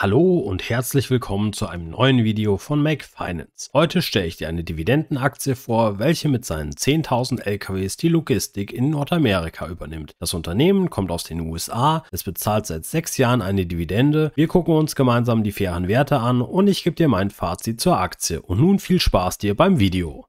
Hallo und herzlich willkommen zu einem neuen Video von Make Finance. Heute stelle ich dir eine Dividendenaktie vor, welche mit seinen 10.000 LKWs die Logistik in Nordamerika übernimmt. Das Unternehmen kommt aus den USA, es bezahlt seit sechs Jahren eine Dividende. Wir gucken uns gemeinsam die fairen Werte an und ich gebe dir mein Fazit zur Aktie. Und nun viel Spaß dir beim Video.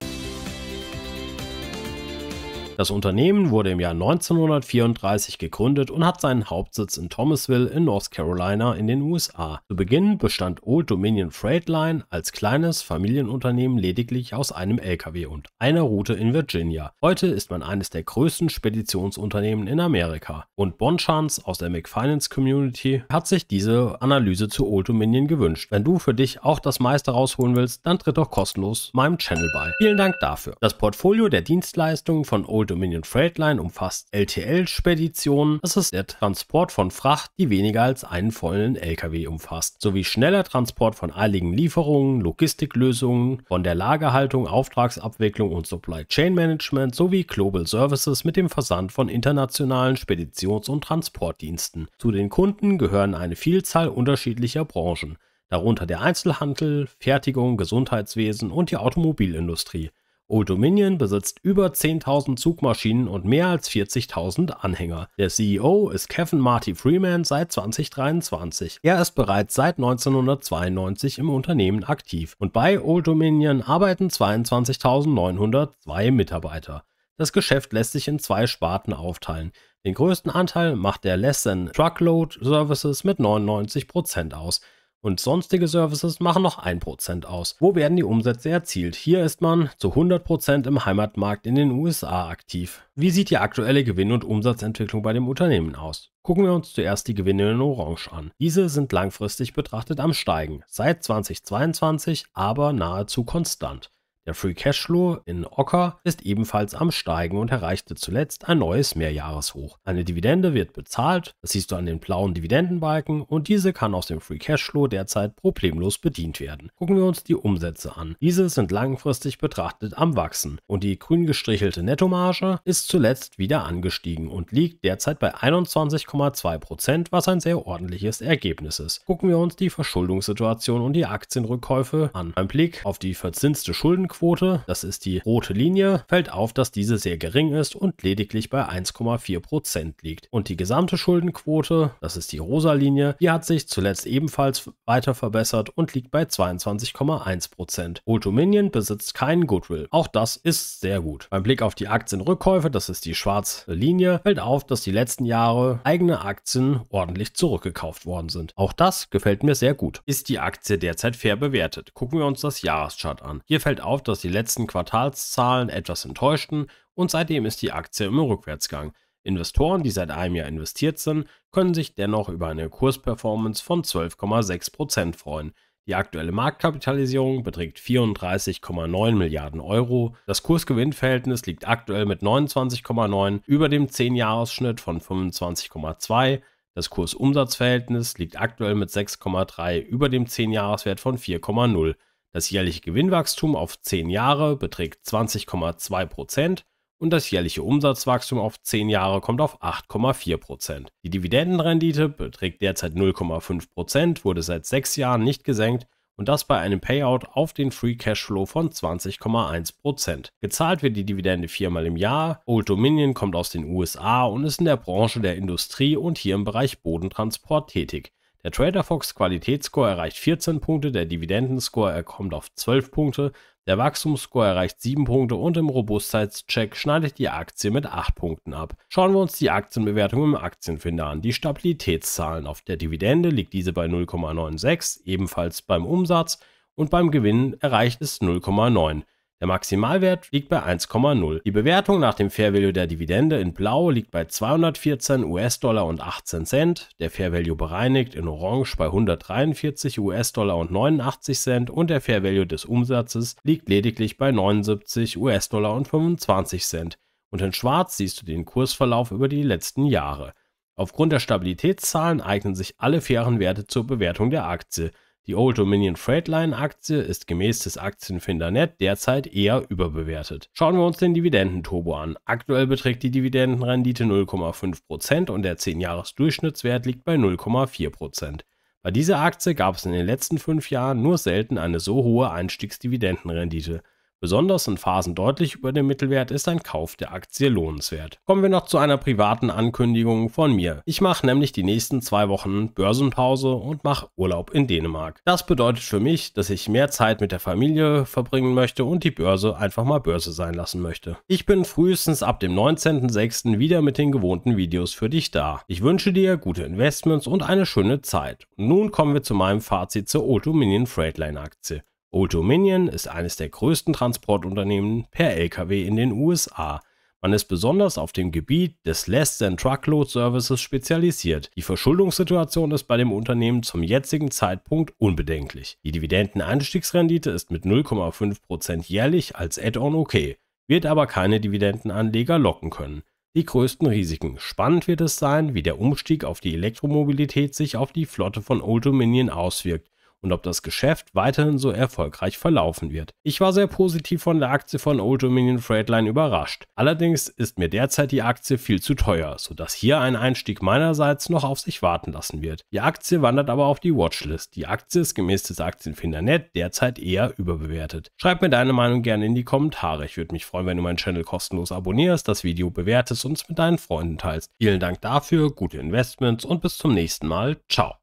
Das Unternehmen wurde im Jahr 1934 gegründet und hat seinen Hauptsitz in Thomasville in North Carolina in den USA. Zu Beginn bestand Old Dominion Freight Line als kleines Familienunternehmen lediglich aus einem LKW und einer Route in Virginia. Heute ist man eines der größten Speditionsunternehmen in Amerika und Bonchance aus der McFinance Community hat sich diese Analyse zu Old Dominion gewünscht. Wenn du für dich auch das meiste rausholen willst, dann tritt doch kostenlos meinem Channel bei. Vielen Dank dafür. Das Portfolio der Dienstleistungen von Old Dominion Freight Line umfasst LTL-Speditionen. Das ist der Transport von Fracht, die weniger als einen vollen LKW umfasst, sowie schneller Transport von eiligen Lieferungen, Logistiklösungen, von der Lagerhaltung, Auftragsabwicklung und Supply Chain Management sowie Global Services mit dem Versand von internationalen Speditions- und Transportdiensten. Zu den Kunden gehören eine Vielzahl unterschiedlicher Branchen darunter der Einzelhandel, Fertigung, Gesundheitswesen und die Automobilindustrie. Old Dominion besitzt über 10.000 Zugmaschinen und mehr als 40.000 Anhänger. Der CEO ist Kevin Marty Freeman seit 2023. Er ist bereits seit 1992 im Unternehmen aktiv und bei Old Dominion arbeiten 22.902 Mitarbeiter. Das Geschäft lässt sich in zwei Sparten aufteilen. Den größten Anteil macht der Less Than Truckload Services mit 99% aus und sonstige Services machen noch 1% aus. Wo werden die Umsätze erzielt? Hier ist man zu 100% im Heimatmarkt in den USA aktiv. Wie sieht die aktuelle Gewinn- und Umsatzentwicklung bei dem Unternehmen aus? Gucken wir uns zuerst die Gewinne in Orange an. Diese sind langfristig betrachtet am Steigen, seit 2022 aber nahezu konstant. Der Free Cashflow in Ocker ist ebenfalls am Steigen und erreichte zuletzt ein neues Mehrjahreshoch. Eine Dividende wird bezahlt, das siehst du an den blauen Dividendenbalken, und diese kann aus dem Free Cashflow derzeit problemlos bedient werden. Gucken wir uns die Umsätze an. Diese sind langfristig betrachtet am Wachsen und die grün gestrichelte Nettomarge ist zuletzt wieder angestiegen und liegt derzeit bei 21,2%, was ein sehr ordentliches Ergebnis ist. Gucken wir uns die Verschuldungssituation und die Aktienrückkäufe an. Ein Blick auf die verzinste Schulden Fangquote, das ist die rote Linie, fällt auf, dass diese sehr gering ist und lediglich bei 1,4% liegt. Und die gesamte Schuldenquote, das ist die rosa Linie, die hat sich zuletzt ebenfalls weiter verbessert und liegt bei 22,1%. Old Dominion besitzt keinen Goodwill. Auch das ist sehr gut. Beim Blick auf die Aktienrückkäufe, das ist die schwarze Linie, fällt auf, dass die letzten Jahre eigene Aktien ordentlich zurückgekauft worden sind. Auch das gefällt mir sehr gut. Ist die Aktie derzeit fair bewertet? Gucken wir uns das Jahreschart an. Hier fällt auf, auch, dass die letzten Quartalszahlen etwas enttäuschten und seitdem ist die Aktie im Rückwärtsgang. Investoren, die seit einem Jahr investiert sind, können sich dennoch über eine Kursperformance von 12,6% freuen. Die aktuelle Marktkapitalisierung beträgt 34,9 Milliarden Euro. Das Kursgewinnverhältnis liegt aktuell mit 29,9 über dem 10 jahresschnitt von 25,2. Das Kursumsatzverhältnis liegt aktuell mit 6,3 über dem 10 jahreswert von 4,0. Das jährliche Gewinnwachstum auf 10 Jahre beträgt 20,2 Prozent und das jährliche Umsatzwachstum auf 10 Jahre kommt auf 8,4 Prozent. Die Dividendenrendite beträgt derzeit 0,5 Prozent, wurde seit 6 Jahren nicht gesenkt und das bei einem Payout auf den Free Cashflow von 20,1 Prozent. Gezahlt wird die Dividende viermal im Jahr. Old Dominion kommt aus den USA und ist in der Branche der Industrie und hier im Bereich Bodentransport tätig. Der Trader Fox Qualitätsscore erreicht 14 Punkte, der Dividendenscore kommt auf 12 Punkte, der Wachstumsscore erreicht 7 Punkte und im Robustheitscheck schneidet die Aktie mit 8 Punkten ab. Schauen wir uns die Aktienbewertung im Aktienfinder an. Die Stabilitätszahlen auf der Dividende liegt diese bei 0,96, ebenfalls beim Umsatz und beim Gewinn erreicht es 0,9. Der Maximalwert liegt bei 1,0. Die Bewertung nach dem Fair Value der Dividende in Blau liegt bei 214 US-Dollar und 18 Cent, der Fair Value bereinigt in Orange bei 143 US-Dollar und 89 Cent und der Fair Value des Umsatzes liegt lediglich bei 79 US-Dollar und 25 Cent. Und in Schwarz siehst du den Kursverlauf über die letzten Jahre. Aufgrund der Stabilitätszahlen eignen sich alle fairen Werte zur Bewertung der Aktie. Die Old Dominion Freightline Aktie ist gemäß des Aktienfindernet derzeit eher überbewertet. Schauen wir uns den Dividendenturbo an. Aktuell beträgt die Dividendenrendite 0,5% und der 10-Jahres-Durchschnittswert liegt bei 0,4%. Bei dieser Aktie gab es in den letzten fünf Jahren nur selten eine so hohe Einstiegsdividendenrendite. Besonders in Phasen deutlich über dem Mittelwert ist ein Kauf der Aktie lohnenswert. Kommen wir noch zu einer privaten Ankündigung von mir. Ich mache nämlich die nächsten zwei Wochen Börsenpause und mache Urlaub in Dänemark. Das bedeutet für mich, dass ich mehr Zeit mit der Familie verbringen möchte und die Börse einfach mal Börse sein lassen möchte. Ich bin frühestens ab dem 19.06. wieder mit den gewohnten Videos für dich da. Ich wünsche dir gute Investments und eine schöne Zeit. Und nun kommen wir zu meinem Fazit zur Oto Minion Freightliner Aktie. Old Dominion ist eines der größten Transportunternehmen per Lkw in den USA. Man ist besonders auf dem Gebiet des Less-than-Truckload-Services spezialisiert. Die Verschuldungssituation ist bei dem Unternehmen zum jetzigen Zeitpunkt unbedenklich. Die Dividendenanstiegsrendite ist mit 0,5% jährlich als Add-on okay, wird aber keine Dividendenanleger locken können. Die größten Risiken. Spannend wird es sein, wie der Umstieg auf die Elektromobilität sich auf die Flotte von Old Dominion auswirkt und ob das Geschäft weiterhin so erfolgreich verlaufen wird. Ich war sehr positiv von der Aktie von Old Dominion Freightline überrascht. Allerdings ist mir derzeit die Aktie viel zu teuer, sodass hier ein Einstieg meinerseits noch auf sich warten lassen wird. Die Aktie wandert aber auf die Watchlist. Die Aktie ist gemäß des Aktienfindernet derzeit eher überbewertet. Schreib mir deine Meinung gerne in die Kommentare. Ich würde mich freuen, wenn du meinen Channel kostenlos abonnierst, das Video bewertest und es mit deinen Freunden teilst. Vielen Dank dafür, gute Investments und bis zum nächsten Mal. Ciao.